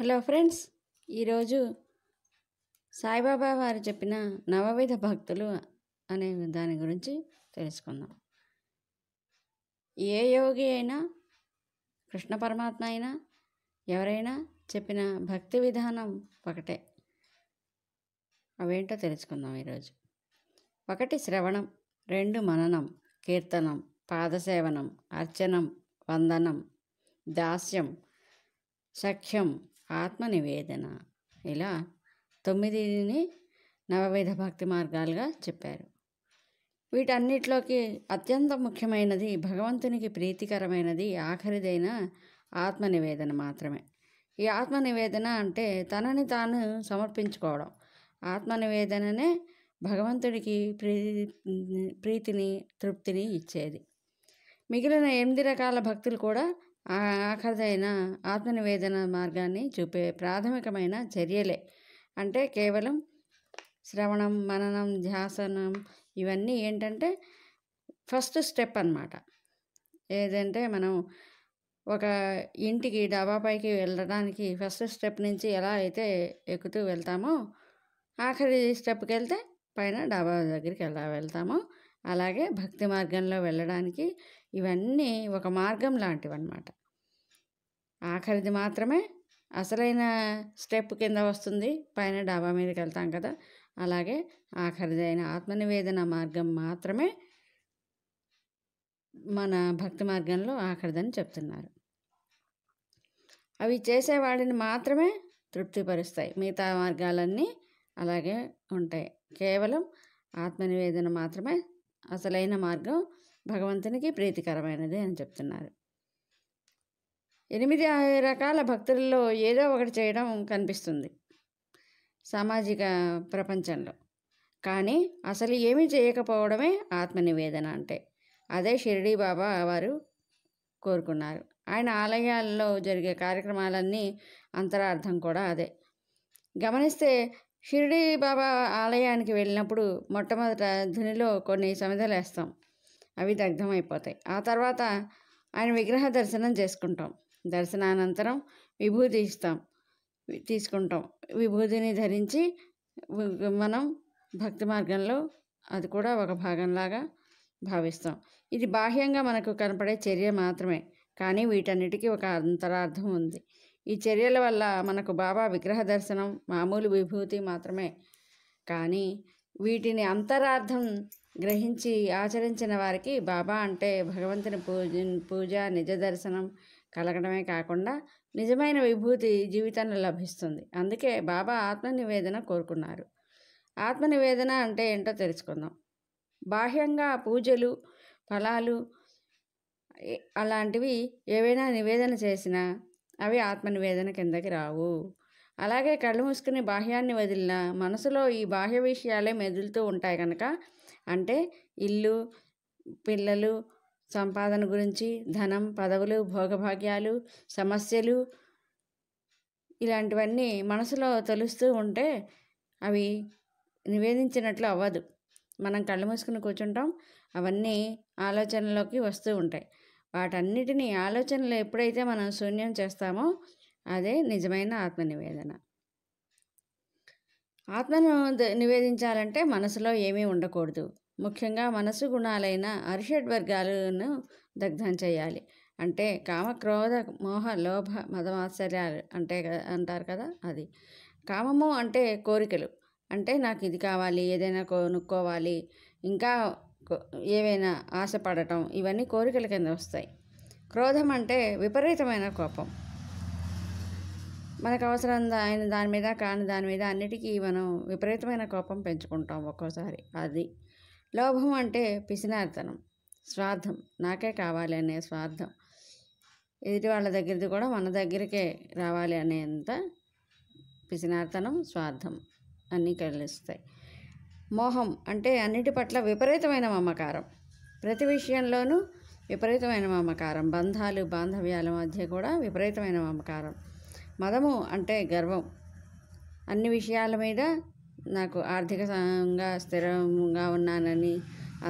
hello friends ఈరోజు సాయిబాబా వారు చెప్పిన నవవిధ భక్తులు అనే దాని గురించి తెలుసుకుందాం ఏ యోగి అయినా కృష్ణ పరమాత్మ అయినా ఎవరైనా చెప్పిన భక్తి విధానం ఒకటే అవేంటో తెలుసుకుందాం ఈరోజు ఒకటి శ్రవణం రెండు మననం కీర్తనం పాదసేవనం అర్చనం వందనం దాస్యం సఖ్యం ఆత్మ నివేదన ఇలా తొమ్మిదిని నవవేద భక్తి మార్గాలుగా చెప్పారు వీటన్నిటిలోకి అత్యంత ముఖ్యమైనది భగవంతునికి ప్రీతికరమైనది ఆఖరిదైన ఆత్మ నివేదన మాత్రమే ఈ ఆత్మ నివేదన అంటే తనని తాను సమర్పించుకోవడం ఆత్మ నివేదననే భగవంతుడికి ప్రీతి ప్రీతిని తృప్తిని ఇచ్చేది మిగిలిన ఎనిమిది రకాల భక్తులు కూడా ఆఖరిదైన ఆత్మనివేదన మార్గాన్ని చూపే ప్రాథమికమైన చర్యలే అంటే కేవలం శ్రవణం మననం ధ్యాసనం ఇవన్నీ ఏంటంటే ఫస్ట్ స్టెప్ అనమాట ఏదంటే మనం ఒక ఇంటికి డాబాపైకి వెళ్ళడానికి ఫస్ట్ స్టెప్ నుంచి ఎలా అయితే ఎక్కుతూ వెళ్తామో ఆఖరి స్టెప్కి వెళ్తే పైన డాబా దగ్గరికి ఎలా వెళ్తామో అలాగే భక్తి మార్గంలో వెళ్ళడానికి ఇవన్నీ ఒక మార్గం లాంటివి అన్నమాట ఆఖరిది మాత్రమే అసలైన స్టెప్ కింద వస్తుంది పైన డాబా మీదకి వెళ్తాం కదా అలాగే ఆఖరిదైన ఆత్మనివేదన మార్గం మాత్రమే మన భక్తి మార్గంలో ఆఖరిదని చెప్తున్నారు అవి చేసేవాడిని మాత్రమే తృప్తిపరుస్తాయి మిగతా మార్గాలన్నీ అలాగే ఉంటాయి కేవలం ఆత్మనివేదన మాత్రమే అసలైన మార్గం భగవంతునికి ప్రీతికరమైనది అని చెప్తున్నారు ఎనిమిది రకాల భక్తుల్లో ఏదో ఒకటి చేయడం కనిపిస్తుంది సామాజిక ప్రపంచంలో కానీ అసలు ఏమీ చేయకపోవడమే ఆత్మనివేదన అంటే అదే షిరిడి బాబా వారు కోరుకున్నారు ఆయన ఆలయాల్లో జరిగే కార్యక్రమాలన్నీ అంతరార్థం కూడా అదే గమనిస్తే షిరిడి బాబా ఆలయానికి వెళ్ళినప్పుడు మొట్టమొదట ధునిలో కొన్ని సమిధలు వేస్తాం అవి దగ్ధమైపోతాయి ఆ తర్వాత ఆయన విగ్రహ దర్శనం చేసుకుంటాం దర్శనానంతరం విభూతి ఇస్తాం తీసుకుంటాం విభూతిని ధరించి మనం భక్తి మార్గంలో అది కూడా ఒక భాగంలాగా భావిస్తాం ఇది బాహ్యంగా మనకు కనపడే చర్య మాత్రమే కానీ వీటన్నిటికీ ఒక అంతరార్థం ఉంది ఈ చర్యల వల్ల మనకు బాబా విగ్రహ దర్శనం మామూలు విభూతి మాత్రమే కానీ వీటిని అంతరార్థం గ్రహించి ఆచరించిన వారికి బాబా అంటే భగవంతుని పూజ పూజ నిజ దర్శనం కలగడమే కాకుండా నిజమైన విభూతి జీవితంలో లభిస్తుంది అందుకే బాబా ఆత్మనివేదన కోరుకున్నారు ఆత్మనివేదన అంటే ఏంటో తెలుసుకుందాం బాహ్యంగా పూజలు ఫలాలు అలాంటివి ఏవైనా నివేదన చేసినా అవి ఆత్మనివేదన కిందకి రావు అలాగే కళ్ళు మూసుకుని బాహ్యాన్ని వదిలినా మనసులో ఈ బాహ్య విషయాలే మెదులుతూ ఉంటాయి కనుక అంటే ఇల్లు పిల్లలు సంపాదన గురించి ధనం పదవులు భోగభాగ్యాలు సమస్యలు ఇలాంటివన్నీ మనసులో తెలుస్తూ ఉంటే అవి నివేదించినట్లు అవ్వదు మనం కళ్ళు మూసుకుని కూర్చుంటాం అవన్నీ ఆలోచనలోకి వస్తూ ఉంటాయి వాటన్నిటిని ఆలోచనలు ఎప్పుడైతే మనం శూన్యం చేస్తామో అదే నిజమైన ఆత్మ నివేదన ఆత్మను నివేదించాలంటే మనసులో ఏమీ ఉండకూడదు ముఖ్యంగా మనసు గుణాలైన అరిషడ్ వర్గాలను దగ్ధం చేయాలి అంటే కామక్రోధ మోహ లోభ మతమాశ్చర్యాలు అంటే అంటారు కదా అది కామము అంటే కోరికలు అంటే నాకు ఇది కావాలి ఏదైనా కొనుక్కోవాలి ఇంకా ఏవైనా ఆశపడటం ఇవన్నీ కోరికల కింద వస్తాయి క్రోధం అంటే విపరీతమైన కోపం మనకు అవసరం ఆయన దాని మీద కాని దాని మీద అన్నిటికీ మనం విపరీతమైన కోపం పెంచుకుంటాం ఒక్కోసారి అది లోభం అంటే పిసినార్తనం స్వార్థం నాకే కావాలి అనే స్వార్థం ఎదుటి వాళ్ళ దగ్గరది కూడా మన దగ్గరికే రావాలి అనేంత పిసినార్తనం స్వార్థం అన్నీ కలిస్తాయి మోహం అంటే అన్నిటి పట్ల విపరీతమైన మమకారం ప్రతి విషయంలోనూ విపరీతమైన మమకారం బంధాలు బాంధవ్యాల మధ్య కూడా విపరీతమైన మమకారం మదము అంటే గర్వం అన్ని విషయాల మీద నాకు ఆర్థికంగా స్థిరంగా ఉన్నానని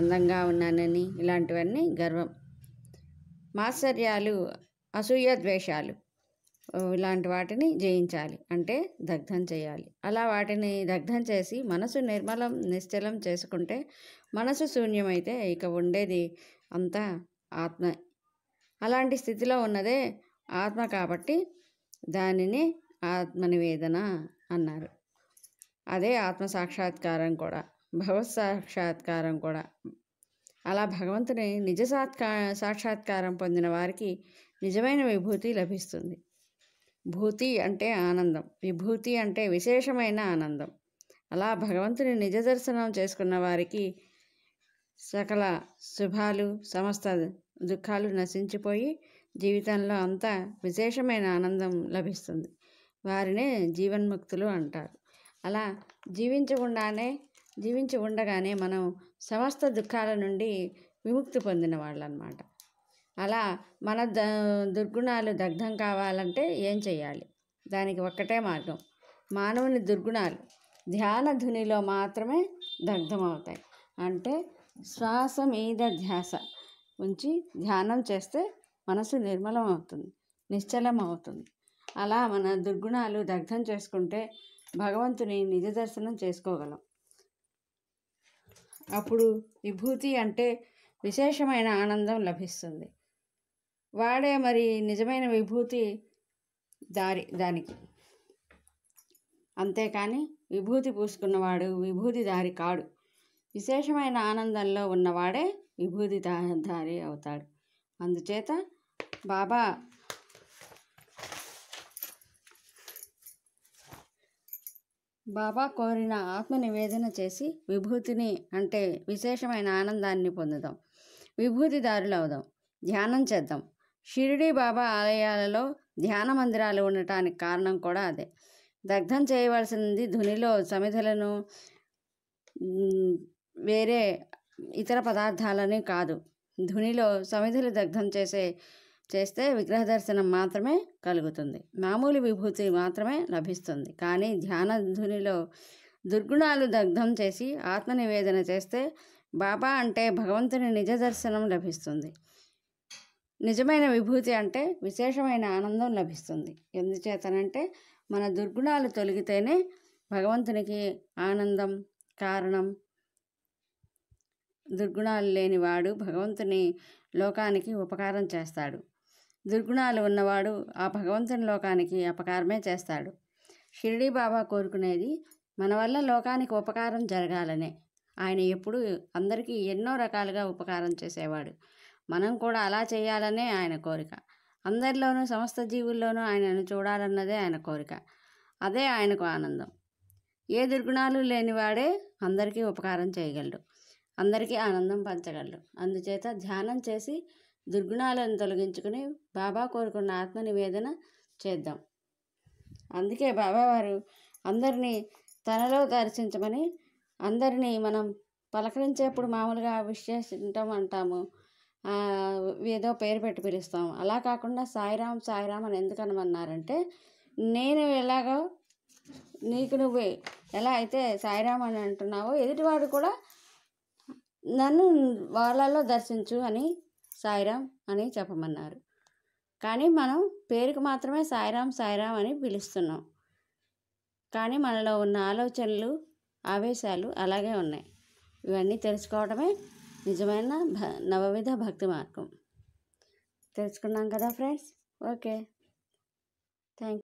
అందంగా ఉన్నానని ఇలాంటివన్నీ గర్వం మాత్సర్యాలు అసూయ ద్వేషాలు ఇలాంటి వాటిని జయించాలి అంటే దగ్ధం చేయాలి అలా వాటిని దగ్ధం చేసి మనసు నిర్మలం నిశ్చలం చేసుకుంటే మనసు శూన్యమైతే ఇక ఉండేది అంతా ఆత్మ అలాంటి స్థితిలో ఉన్నదే ఆత్మ కాబట్టి దానిని ఆత్మనివేదన అన్నారు అదే ఆత్మ సాక్షాత్కారం కూడా భగవత్ సాక్షాత్కారం కూడా అలా భగవంతుని నిజ సాత్కా సాక్షాత్కారం పొందిన వారికి నిజమైన విభూతి లభిస్తుంది భూతి అంటే ఆనందం విభూతి అంటే విశేషమైన ఆనందం అలా భగవంతుని నిజ దర్శనం చేసుకున్న వారికి సకల శుభాలు సమస్త దుఃఖాలు నశించిపోయి జీవితంలో అంతా విశేషమైన ఆనందం లభిస్తుంది వారినే జీవన్ముక్తులు అంటారు అలా జీవించకుండానే జీవించి ఉండగానే మనం సమస్త దుఃఖాల నుండి విముక్తి పొందిన వాళ్ళు అన్నమాట అలా మన ద దుర్గుణాలు దగ్ధం కావాలంటే ఏం చేయాలి దానికి ఒక్కటే మార్గం మానవుని దుర్గుణాలు ధ్యాన ధునిలో మాత్రమే అవుతాయి అంటే శ్వాస మీద ధ్యాస ఉంచి ధ్యానం చేస్తే మనసు నిర్మలం అవుతుంది నిశ్చలం అవుతుంది అలా మన దుర్గుణాలు దగ్ధం చేసుకుంటే భగవంతుని నిజ దర్శనం చేసుకోగలం అప్పుడు విభూతి అంటే విశేషమైన ఆనందం లభిస్తుంది వాడే మరి నిజమైన విభూతి దారి దానికి అంతేకాని విభూతి పూసుకున్నవాడు విభూతి దారి కాడు విశేషమైన ఆనందంలో ఉన్నవాడే విభూతి దారి అవుతాడు అందుచేత బాబా బాబా కోరిన ఆత్మ నివేదన చేసి విభూతిని అంటే విశేషమైన ఆనందాన్ని పొందుదాం విభూతిదారులు అవుదాం ధ్యానం చేద్దాం షిరిడి బాబా ఆలయాలలో ధ్యాన మందిరాలు ఉండటానికి కారణం కూడా అదే దగ్ధం చేయవలసింది ధునిలో సమిధలను వేరే ఇతర పదార్థాలని కాదు ధునిలో సమిధులు దగ్ధం చేసే చేస్తే విగ్రహ దర్శనం మాత్రమే కలుగుతుంది మామూలు విభూతి మాత్రమే లభిస్తుంది కానీ ధ్యాన ధునిలో దుర్గుణాలు దగ్ధం చేసి ఆత్మ నివేదన చేస్తే బాబా అంటే భగవంతుని నిజ దర్శనం లభిస్తుంది నిజమైన విభూతి అంటే విశేషమైన ఆనందం లభిస్తుంది ఎందుచేతనంటే మన దుర్గుణాలు తొలగితేనే భగవంతునికి ఆనందం కారణం దుర్గుణాలు లేనివాడు భగవంతుని లోకానికి ఉపకారం చేస్తాడు దుర్గుణాలు ఉన్నవాడు ఆ భగవంతుని లోకానికి అపకారమే చేస్తాడు షిరిడీ బాబా కోరుకునేది మన వల్ల లోకానికి ఉపకారం జరగాలనే ఆయన ఎప్పుడు అందరికీ ఎన్నో రకాలుగా ఉపకారం చేసేవాడు మనం కూడా అలా చేయాలనే ఆయన కోరిక అందరిలోనూ సమస్త జీవుల్లోనూ ఆయనను చూడాలన్నదే ఆయన కోరిక అదే ఆయనకు ఆనందం ఏ దుర్గుణాలు లేనివాడే అందరికీ ఉపకారం చేయగలడు అందరికీ ఆనందం పంచగలడు అందుచేత ధ్యానం చేసి దుర్గుణాలను తొలగించుకుని బాబా కోరుకున్న ఆత్మ నివేదన చేద్దాం అందుకే బాబావారు అందరినీ తనలో దర్శించమని అందరినీ మనం పలకరించేప్పుడు మామూలుగా విశ్లేషించటం అంటాము ఏదో పేరు పెట్టి పిలుస్తాం అలా కాకుండా సాయిరామ్ సాయిరామ్ అని ఎందుకు అనమన్నారంటే నేను ఎలాగో నీకు నువ్వు ఎలా అయితే సాయిరామ్ అని అంటున్నావో ఎదుటివాడు కూడా నన్ను వాళ్ళల్లో దర్శించు అని సాయిరామ్ అని చెప్పమన్నారు కానీ మనం పేరుకు మాత్రమే సాయిరామ్ సాయిరామ్ అని పిలుస్తున్నాం కానీ మనలో ఉన్న ఆలోచనలు ఆవేశాలు అలాగే ఉన్నాయి ఇవన్నీ తెలుసుకోవడమే నిజమైన నవవిధ భక్తి మార్గం తెలుసుకున్నాం కదా ఫ్రెండ్స్ ఓకే థ్యాంక్